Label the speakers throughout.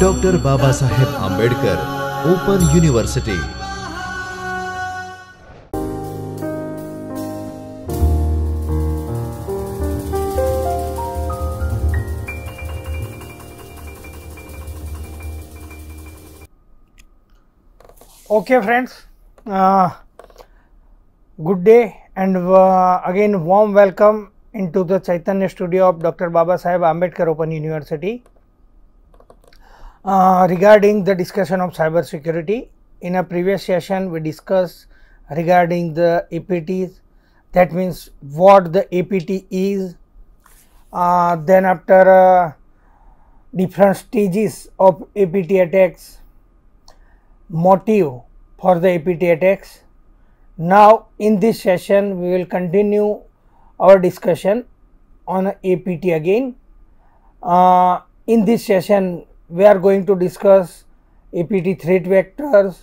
Speaker 1: Doctor Baba Saheb Ambedkar open university okay friends good day and again warm welcome in to the Chaitanya studio of doctor Baba Saheb Ambedkar open university Uh, regarding the discussion of cyber security, in a previous session we discussed regarding the APTs, that means what the APT is, uh, then after uh, different stages of APT attacks, motive for the APT attacks. Now, in this session we will continue our discussion on APT again. Uh, in this session we are going to discuss APT threat vectors,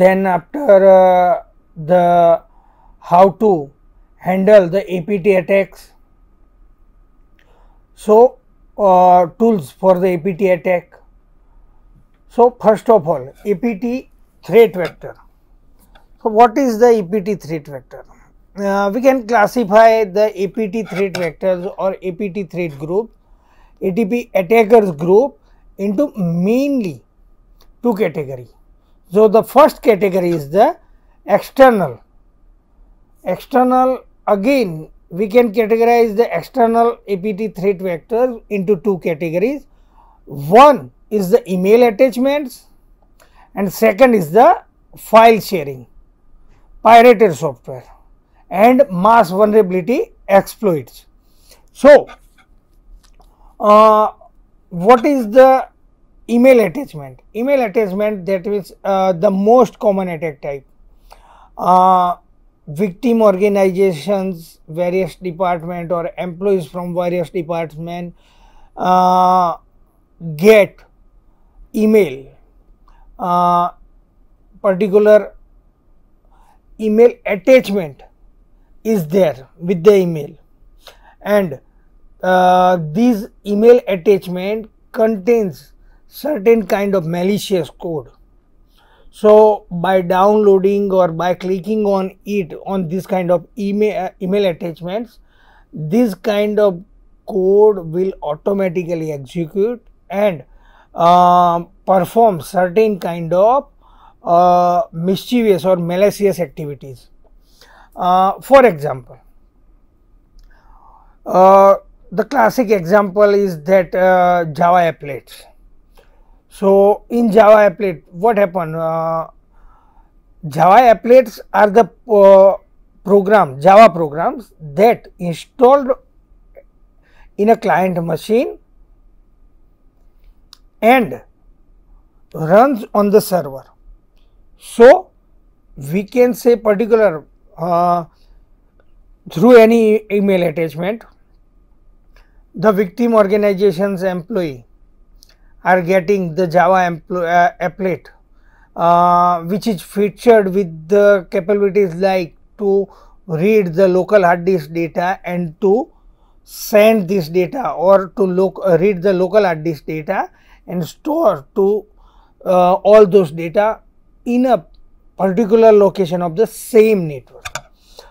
Speaker 1: then after uh, the how to handle the APT attacks. So, uh, tools for the APT attack. So, first of all APT threat vector. So, what is the APT threat vector? Uh, we can classify the APT threat vectors or APT threat group, ATP attackers group into mainly two category. So, the first category is the external. External again we can categorize the external APT threat vectors into two categories. One is the email attachments and second is the file sharing, pirated software and mass vulnerability exploits. So, uh, what is the email attachment email attachment that is uh, the most common attack type uh, victim organizations various department or employees from various departments uh, get email uh, particular email attachment is there with the email and uh, these email attachment contains certain kind of malicious code. So by downloading or by clicking on it on this kind of email, uh, email attachments, this kind of code will automatically execute and uh, perform certain kind of uh, mischievous or malicious activities. Uh, for example, uh, the classic example is that uh, Java applets. So, in Java applet, what happened? Uh, Java applets are the uh, program, Java programs that installed in a client machine and runs on the server. So, we can say particular uh, through any email attachment the victim organization's employee are getting the Java uh, applet uh, which is featured with the capabilities like to read the local hard disk data and to send this data or to look uh, read the local hard disk data and store to uh, all those data in a particular location of the same network.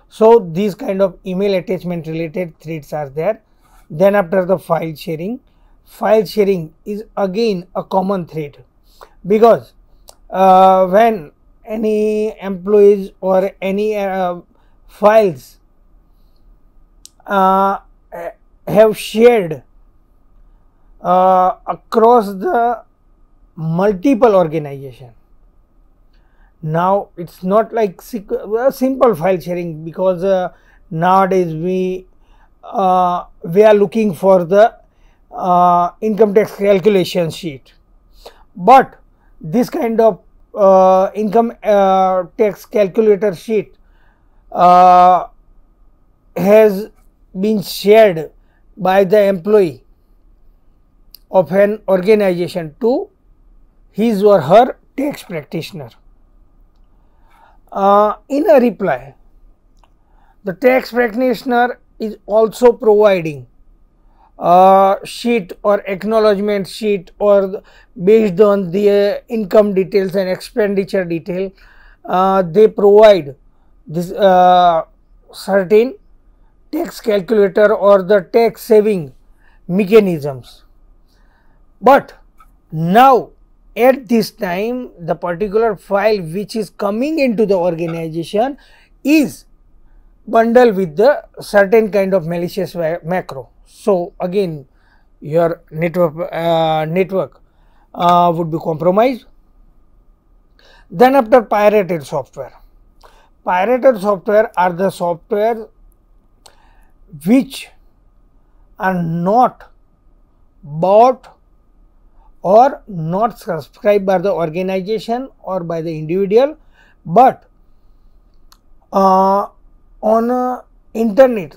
Speaker 1: So, these kind of email attachment related threads are there. Then after the file sharing, file sharing is again a common thread because uh, when any employees or any uh, files uh, have shared uh, across the multiple organization now it's not like uh, simple file sharing because uh, nowadays we uh, we are looking for the uh, income tax calculation sheet. But this kind of uh, income uh, tax calculator sheet uh, has been shared by the employee of an organization to his or her tax practitioner. Uh, in a reply, the tax practitioner is also providing sheet or acknowledgement sheet or based on the uh, income details and expenditure detail uh, they provide this uh, certain tax calculator or the tax saving mechanisms but now at this time the particular file which is coming into the organization is bundle with the certain kind of malicious macro. So, again your network, uh, network uh, would be compromised. Then after pirated software, pirated software are the software which are not bought or not subscribed by the organization or by the individual, but uh, on uh, internet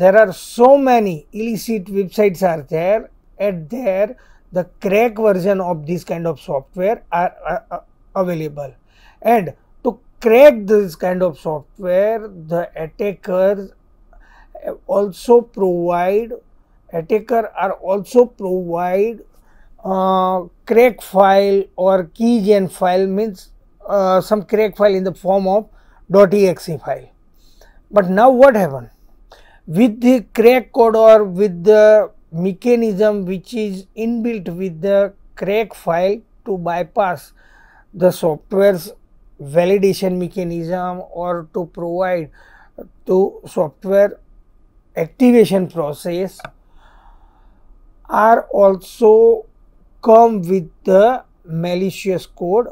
Speaker 1: there are so many illicit websites are there at there the crack version of this kind of software are, available and to crack this kind of software the attackers uh, also provide attacker are also provide uh, crack file or keygen file means uh, some crack file in the form of .exe file but now what happened? With the crack code or with the mechanism which is inbuilt with the crack file to bypass the software's validation mechanism or to provide to software activation process are also come with the malicious code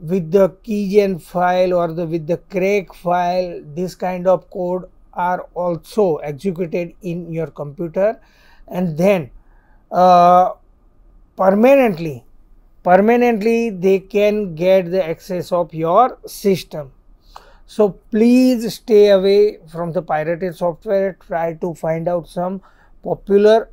Speaker 1: with the keygen file or the with the crack file this kind of code are also executed in your computer and then uh, permanently permanently they can get the access of your system so please stay away from the pirated software try to find out some popular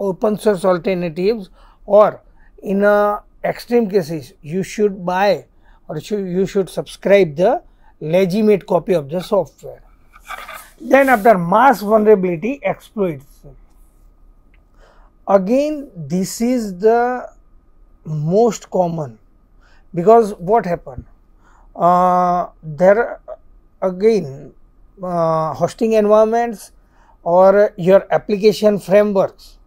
Speaker 1: open source alternatives or in a extreme cases, you should buy or you should subscribe the legitimate copy of the software. Then after mass vulnerability exploits. Again, this is the most common because what happened? Uh, there again uh, hosting environments or your application frameworks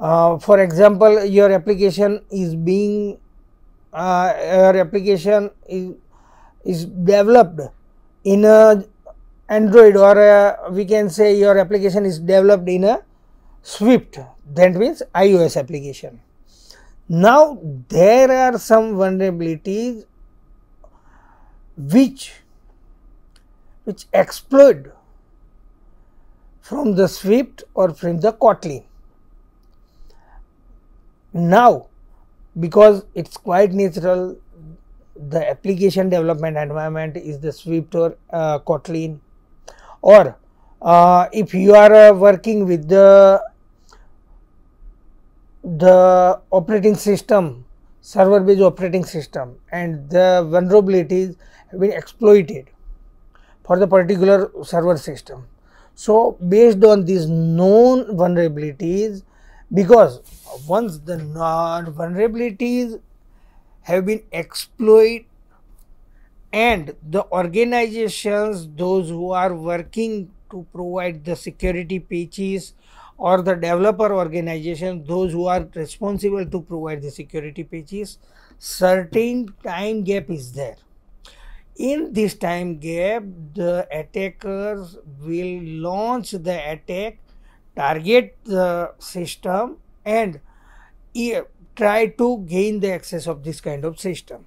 Speaker 1: uh, for example, your application is being uh, your application is, is developed in a Android or a, uh, we can say your application is developed in a Swift that means iOS application. Now, there are some vulnerabilities which which exploit from the Swift or from the Kotlin. Now, because it's quite natural, the application development environment is the Swifter, uh, Kotlin or uh, if you are uh, working with the the operating system server based operating system and the vulnerabilities have been exploited for the particular server system so based on these known vulnerabilities because once the vulnerabilities have been exploited and the organizations those who are working to provide the security patches or the developer organization those who are responsible to provide the security patches certain time gap is there in this time gap the attackers will launch the attack target the system and try to gain the access of this kind of system.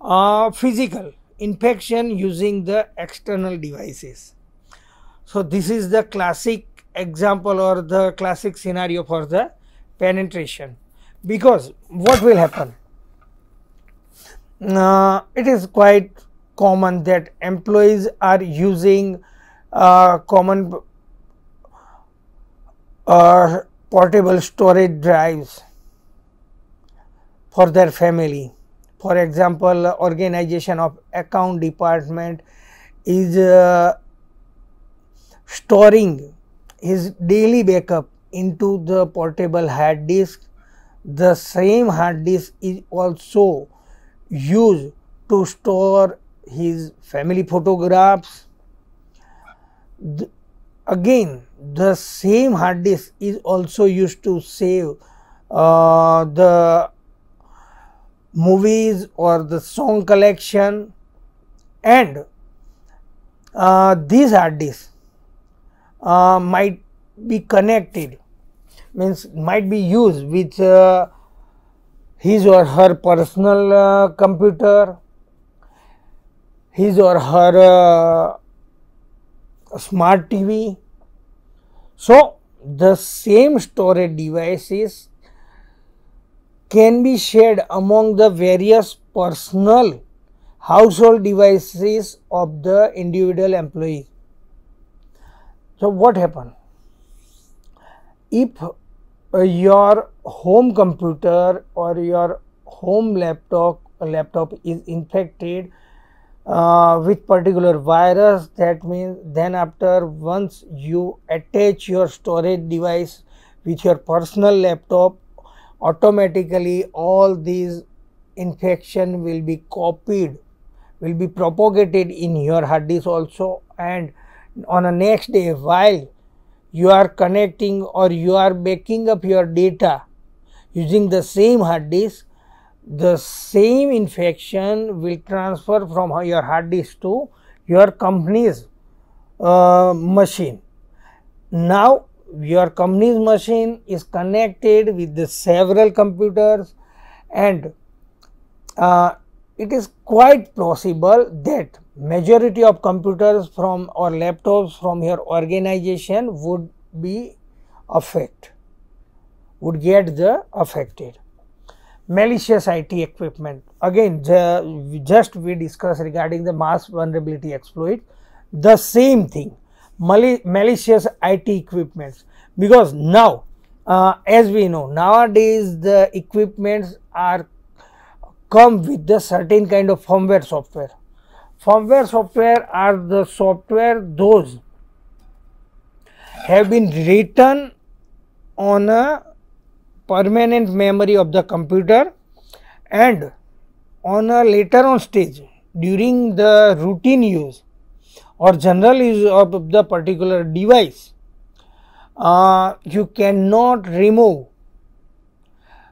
Speaker 1: Uh, physical infection using the external devices. So, this is the classic example or the classic scenario for the penetration because what will happen? Uh, it is quite common that employees are using uh, common uh, portable storage drives for their family. For example, organization of account department is uh, storing his daily backup into the portable hard disk. The same hard disk is also used to store his family photographs. The, again, the same hard disk is also used to save uh, the movies or the song collection and uh, these hard disks uh, might be connected means might be used with uh, his or her personal uh, computer his or her uh, smart tv so, the same storage devices can be shared among the various personal household devices of the individual employee. So, what happened? If uh, your home computer or your home laptop laptop is infected uh, with particular virus that means then after once you attach your storage device with your personal laptop automatically all these infection will be copied will be propagated in your hard disk also and on the next day while you are connecting or you are backing up your data using the same hard disk the same infection will transfer from your hard disk to your company's uh, machine. Now, your company's machine is connected with the several computers and uh, it is quite plausible that majority of computers from or laptops from your organization would be affected, would get the affected malicious IT equipment. Again, just we discussed regarding the mass vulnerability exploit, the same thing, malicious IT equipments. Because now, uh, as we know, nowadays the equipments are come with the certain kind of firmware software. Firmware software are the software those have been written on a permanent memory of the computer and on a later on stage during the routine use or general use of the particular device uh, you cannot remove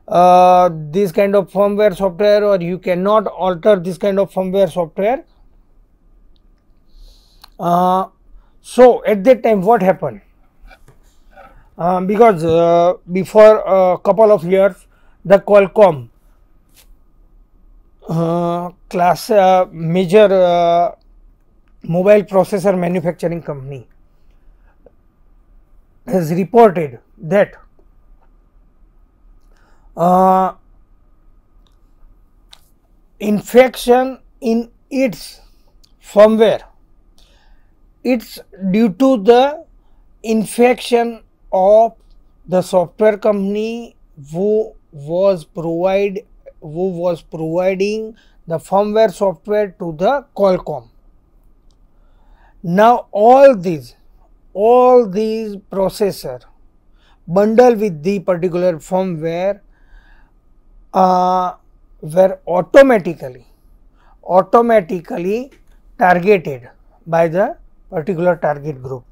Speaker 1: uh, this kind of firmware software or you cannot alter this kind of firmware software. Uh, so, at that time what happened? um, because uh, before a uh, couple of years the Qualcomm uh, class uh, major uh, mobile processor manufacturing company has reported that uh, infection in its firmware it's due to the infection of the software company who was provide who was providing the firmware software to the Qualcomm. Now all these all these processor bundle with the particular firmware uh, were automatically automatically targeted by the particular target group.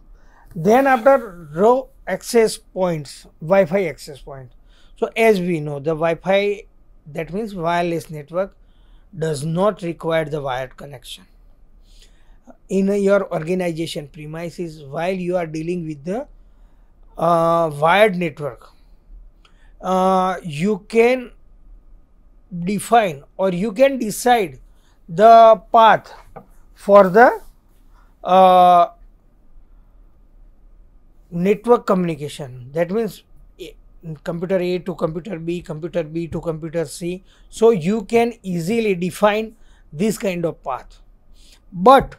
Speaker 1: Then after row access points, Wi-Fi access point. So as we know, the Wi-Fi, that means wireless network, does not require the wired connection. In your organization premises, while you are dealing with the uh, wired network, uh, you can define or you can decide the path for the uh, network communication that means computer A to computer B, computer B to computer C. So you can easily define this kind of path. But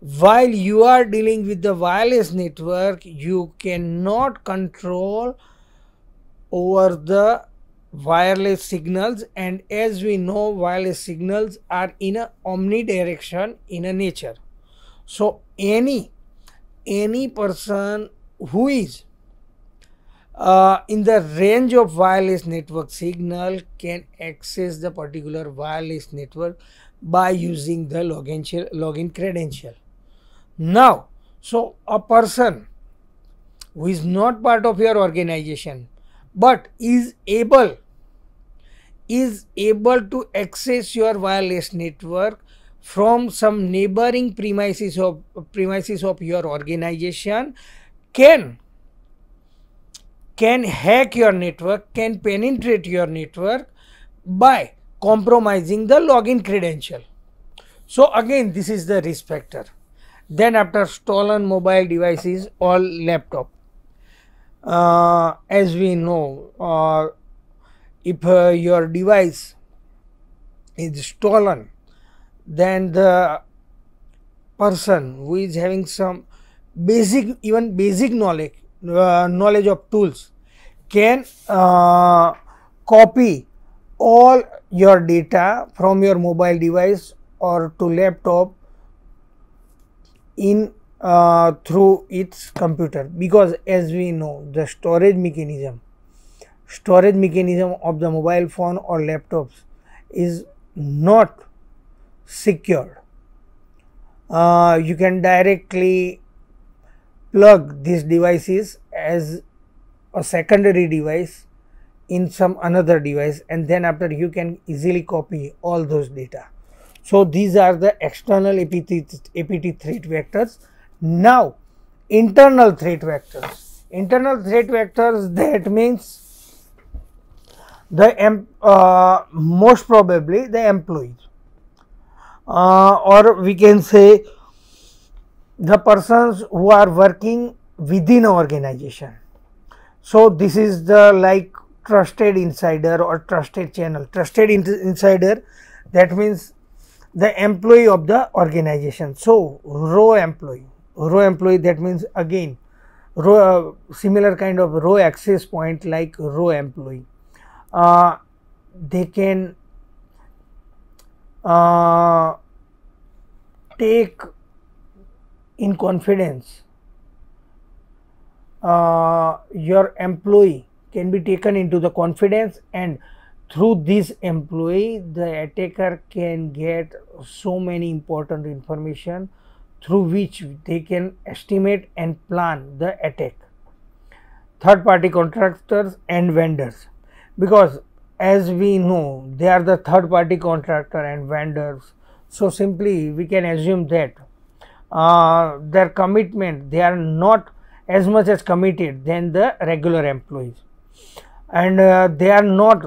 Speaker 1: while you are dealing with the wireless network, you cannot control over the wireless signals and as we know wireless signals are in a omnidirection in a nature so any any person who is uh, in the range of wireless network signal can access the particular wireless network by using the login, login credential. Now, so a person who is not part of your organization but is able is able to access your wireless network from some neighboring premises of premises of your organization can can hack your network can penetrate your network by compromising the login credential so again this is the risk factor then after stolen mobile devices or laptop uh, as we know uh, if uh, your device is stolen then the person who is having some basic even basic knowledge uh, knowledge of tools can uh, copy all your data from your mobile device or to laptop in uh, through its computer because as we know the storage mechanism storage mechanism of the mobile phone or laptops is not Secure. Uh, you can directly plug these devices as a secondary device in some another device and then after you can easily copy all those data. So these are the external APT, APT threat vectors. Now internal threat vectors. Internal threat vectors that means the uh, most probably the employees uh, or we can say the persons who are working within organization. So, this is the like trusted insider or trusted channel. Trusted insider that means the employee of the organization. So, row employee, row employee that means again row uh, similar kind of row access point like row employee. Uh, they can uh, take in confidence. Uh, your employee can be taken into the confidence and through this employee the attacker can get so many important information through which they can estimate and plan the attack third party contractors and vendors because as we know they are the third party contractor and vendors so, simply we can assume that uh, their commitment they are not as much as committed than the regular employees and uh, they are not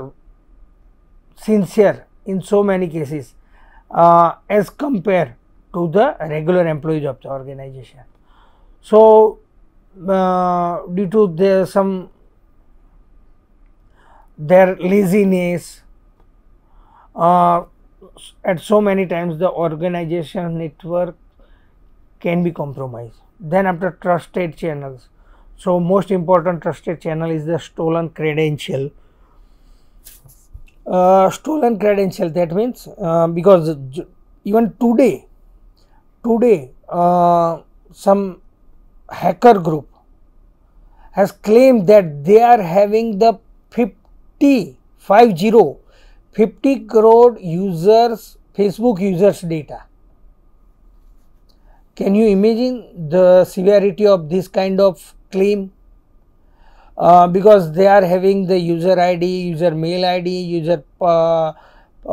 Speaker 1: sincere in so many cases uh, as compared to the regular employees of the organization. So, uh, due to their some their laziness, uh, at so many times the organization network can be compromised. Then after trusted channels. So most important trusted channel is the stolen credential. Uh, stolen credential that means uh, because even today today uh, some hacker group has claimed that they are having the fifty-five zero. 50 crore users facebook users data can you imagine the severity of this kind of claim uh, because they are having the user id user mail id user uh,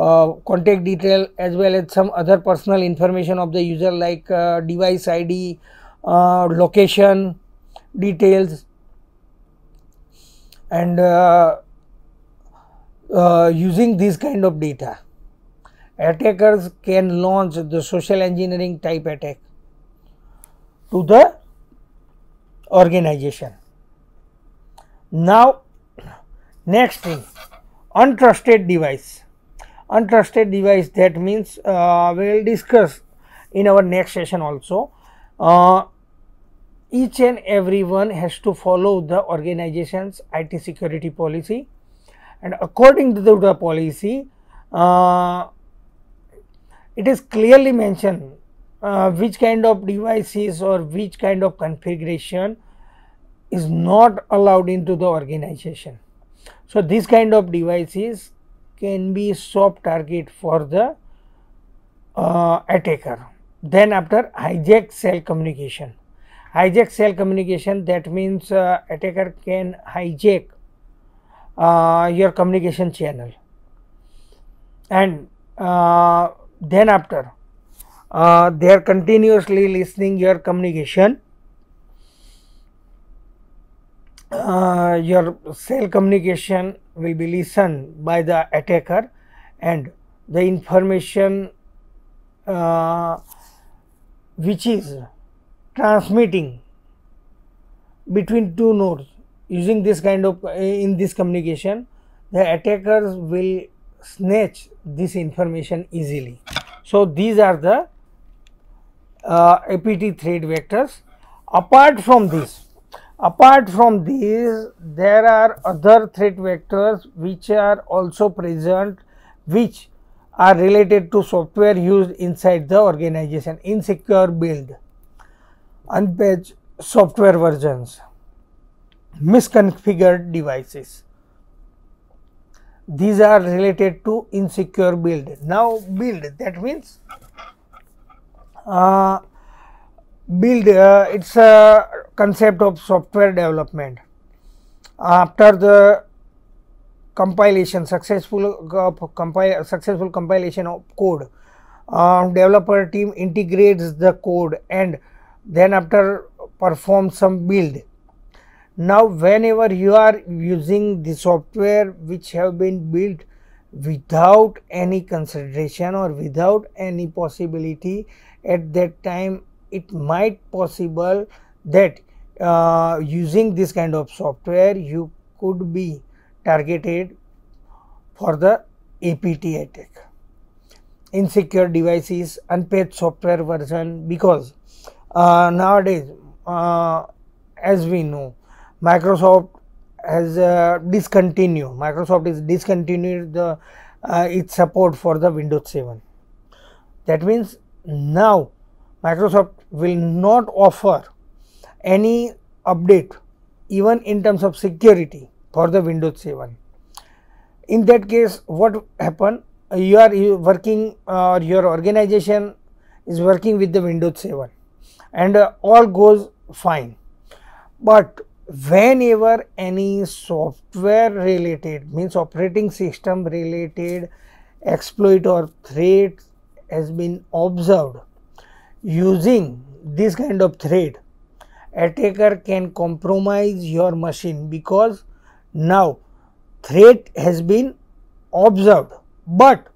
Speaker 1: uh, contact detail as well as some other personal information of the user like uh, device id uh, location details and uh, uh, using this kind of data. Attackers can launch the social engineering type attack to the organization. Now, next thing untrusted device. Untrusted device that means uh, we will discuss in our next session also. Uh, each and everyone has to follow the organization's IT security policy. And according to the policy, uh, it is clearly mentioned uh, which kind of devices or which kind of configuration is not allowed into the organization. So, this kind of devices can be soft target for the uh, attacker. Then after hijack cell communication. Hijack cell communication that means uh, attacker can hijack uh, your communication channel and uh, then after uh, they are continuously listening your communication uh, your cell communication will be listened by the attacker and the information uh, which is transmitting between two nodes using this kind of uh, in this communication the attackers will snatch this information easily. So, these are the uh, APT threat vectors. Apart from this, apart from these, there are other threat vectors which are also present, which are related to software used inside the organization, insecure build, unpatched software versions misconfigured devices. These are related to insecure build. Now, build that means uh, build uh, it is a concept of software development. After the compilation successful uh, compile successful compilation of code, um, developer team integrates the code and then after perform some build now whenever you are using the software which have been built without any consideration or without any possibility at that time it might possible that uh, using this kind of software you could be targeted for the apt attack insecure devices unpaid software version because uh, nowadays uh, as we know Microsoft has uh, discontinued, Microsoft is discontinued the uh, its support for the Windows 7. That means now Microsoft will not offer any update even in terms of security for the Windows 7. In that case what happen you are working or uh, your organization is working with the Windows 7 and uh, all goes fine. But whenever any software related means operating system related exploit or threat has been observed using this kind of threat attacker can compromise your machine because now threat has been observed but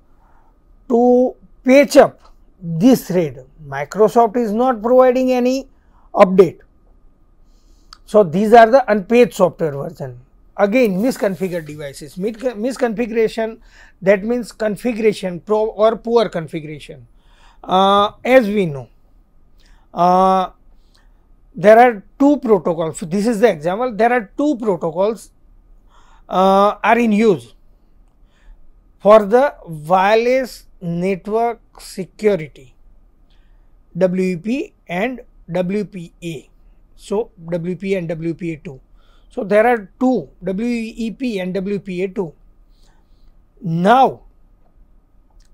Speaker 1: to patch up this thread microsoft is not providing any update so, these are the unpaid software version. Again misconfigured devices, misconfiguration that means configuration pro or poor configuration uh, as we know. Uh, there are two protocols, this is the example, there are two protocols uh, are in use for the wireless network security WEP and WPA. So WP and WPA2. So there are two WEP and WPA2. Now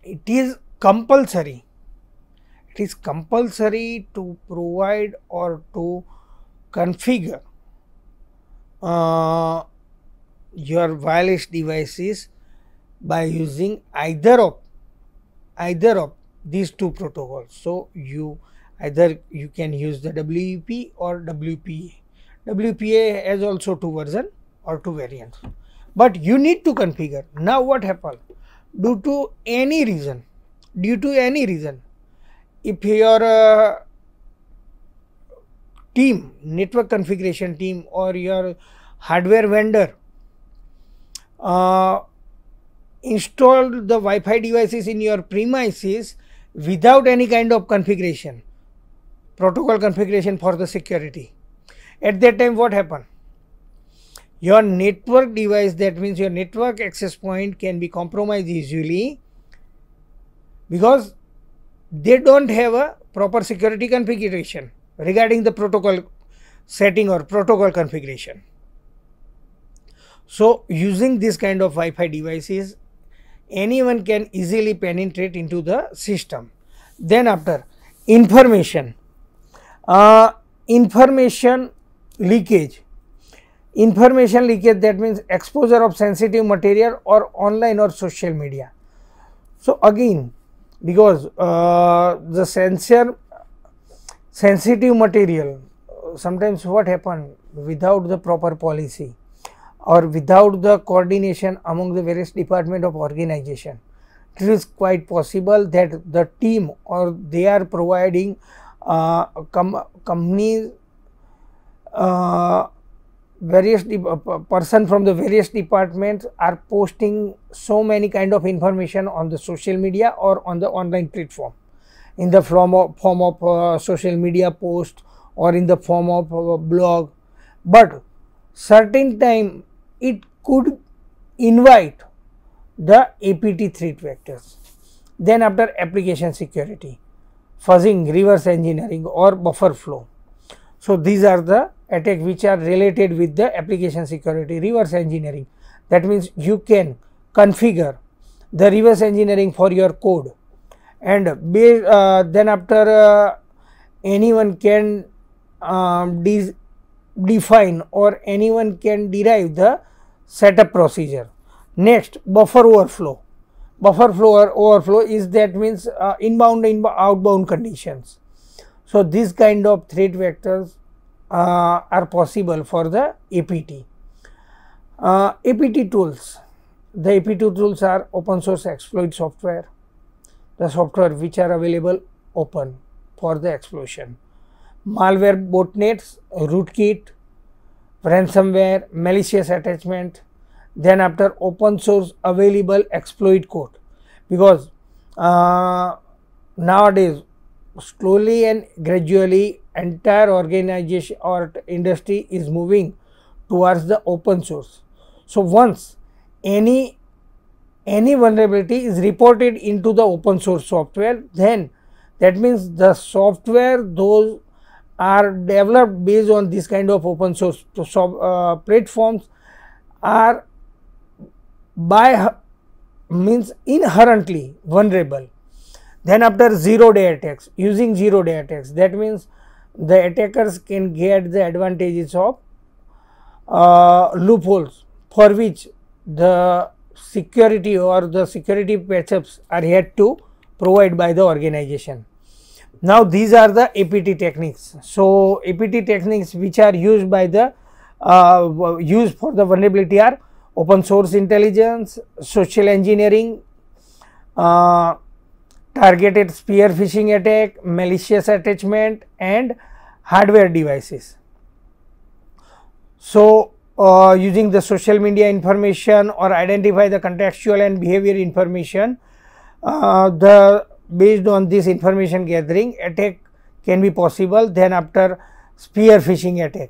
Speaker 1: it is compulsory. It is compulsory to provide or to configure uh, your wireless devices by using either of either of these two protocols. So you either you can use the WEP or WPA. WPA has also two version or two variants, but you need to configure. Now what happened? Due to any reason, due to any reason, if your uh, team, network configuration team or your hardware vendor uh, installed the Wi-Fi devices in your premises without any kind of configuration, protocol configuration for the security. At that time what happened? Your network device that means your network access point can be compromised easily because they don't have a proper security configuration regarding the protocol setting or protocol configuration. So using this kind of Wi-Fi devices, anyone can easily penetrate into the system. Then after information uh, information leakage information leakage that means exposure of sensitive material or online or social media so again because uh, the sensor sensitive material uh, sometimes what happen without the proper policy or without the coordination among the various department of organization it is quite possible that the team or they are providing uh, com companies uh, various person from the various departments are posting so many kind of information on the social media or on the online platform in the form of, form of uh, social media post or in the form of uh, blog but certain time it could invite the apt threat vectors then after application security fuzzing, reverse engineering or buffer flow. So, these are the attack which are related with the application security reverse engineering. That means, you can configure the reverse engineering for your code and be, uh, then after uh, anyone can um, de define or anyone can derive the setup procedure. Next, buffer overflow buffer flow or overflow is that means uh, inbound in outbound conditions. So, this kind of threat vectors uh, are possible for the APT. Uh, APT tools, the APT tools are open source exploit software, the software which are available open for the explosion. Malware botnets, rootkit, ransomware, malicious attachment, then after open source available exploit code because uh, nowadays slowly and gradually entire organization or industry is moving towards the open source so once any any vulnerability is reported into the open source software then that means the software those are developed based on this kind of open source uh, platforms are by means inherently vulnerable. Then after zero day attacks, using zero day attacks, that means the attackers can get the advantages of uh, loopholes for which the security or the security patches are yet to provide by the organization. Now, these are the APT techniques. So, APT techniques which are used by the uh, used for the vulnerability are open source intelligence, social engineering, uh, targeted spear phishing attack, malicious attachment and hardware devices. So, uh, using the social media information or identify the contextual and behavior information, uh, the based on this information gathering attack can be possible then after spear phishing attack.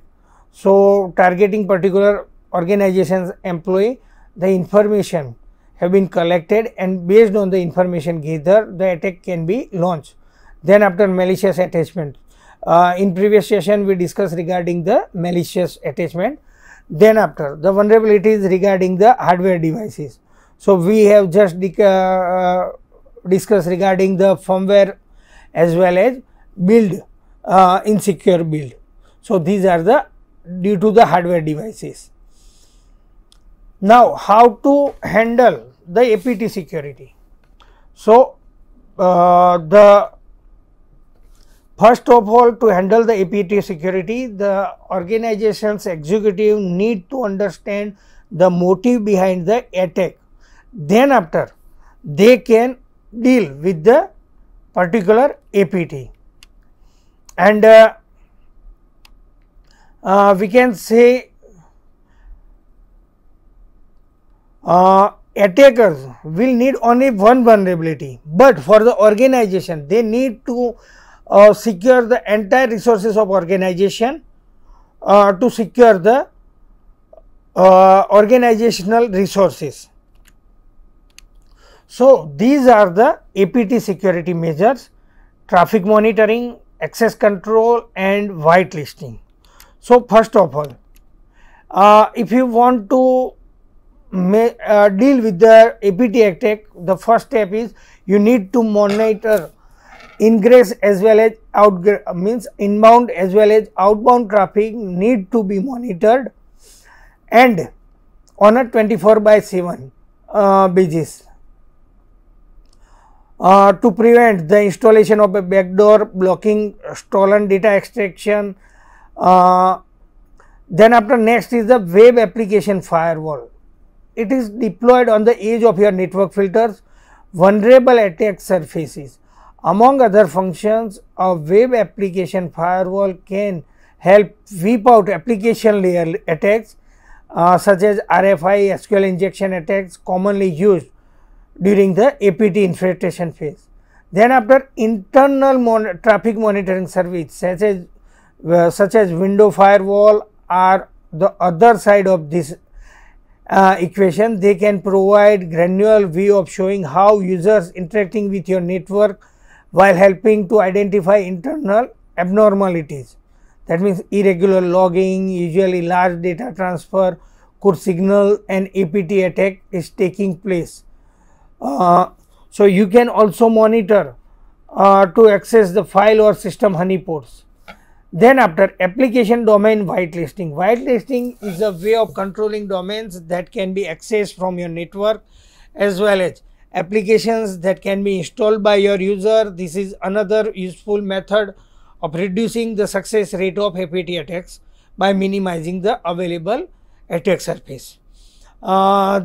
Speaker 1: So, targeting particular organizations employ the information have been collected and based on the information gathered the attack can be launched. Then after malicious attachment, uh, in previous session we discussed regarding the malicious attachment. Then after the vulnerabilities regarding the hardware devices. So, we have just uh, uh, discussed regarding the firmware as well as build uh, insecure build. So, these are the due to the hardware devices. Now, how to handle the APT security? So, uh, the first of all to handle the APT security, the organization's executive need to understand the motive behind the attack. Then after, they can deal with the particular APT. And uh, uh, we can say uh, attackers will need only one vulnerability but for the organization they need to uh, secure the entire resources of organization uh, to secure the uh, organizational resources. So, these are the APT security measures traffic monitoring, access control and whitelisting. So, first of all, uh, if you want to may, uh, deal with the APT attack, the first step is you need to monitor ingress as well as out means inbound as well as outbound traffic need to be monitored and on a 24 by 7 uh, basis uh, to prevent the installation of a backdoor blocking stolen data extraction. Uh, then after next is the web application firewall it is deployed on the edge of your network filters vulnerable attack surfaces. Among other functions, a web application firewall can help weep out application layer attacks uh, such as RFI, SQL injection attacks commonly used during the APT infiltration phase. Then after internal mon traffic monitoring service such as, uh, such as window firewall are the other side of this uh, equation, they can provide granular view of showing how users interacting with your network while helping to identify internal abnormalities. That means, irregular logging, usually large data transfer could signal an APT attack is taking place. Uh, so, you can also monitor uh, to access the file or system honeypots. Then after application domain whitelisting. Whitelisting is a way of controlling domains that can be accessed from your network as well as applications that can be installed by your user. This is another useful method of reducing the success rate of APT attacks by minimizing the available attack surface. Uh,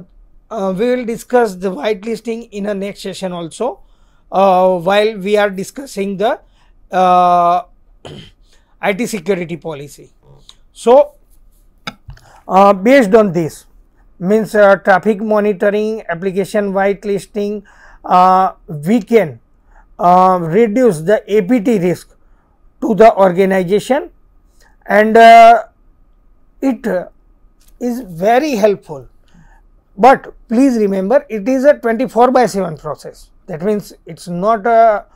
Speaker 1: uh, we will discuss the whitelisting in a next session also uh, while we are discussing the uh, IT security policy. Hmm. So, uh, based on this means uh, traffic monitoring, application whitelisting, uh, we can uh, reduce the APT risk to the organization and uh, it is very helpful. But please remember it is a 24 by 7 process that means it is not a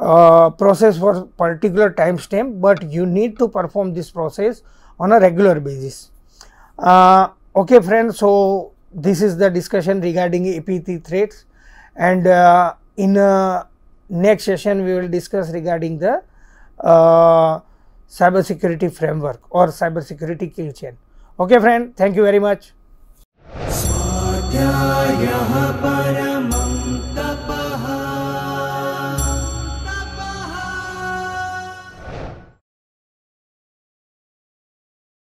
Speaker 1: uh, process for particular time stamp, but you need to perform this process on a regular basis. Uh, okay friends, so this is the discussion regarding APT threats, and uh, in uh, next session we will discuss regarding the uh, cyber security framework or cyber security kill chain. Okay friend, thank you very much.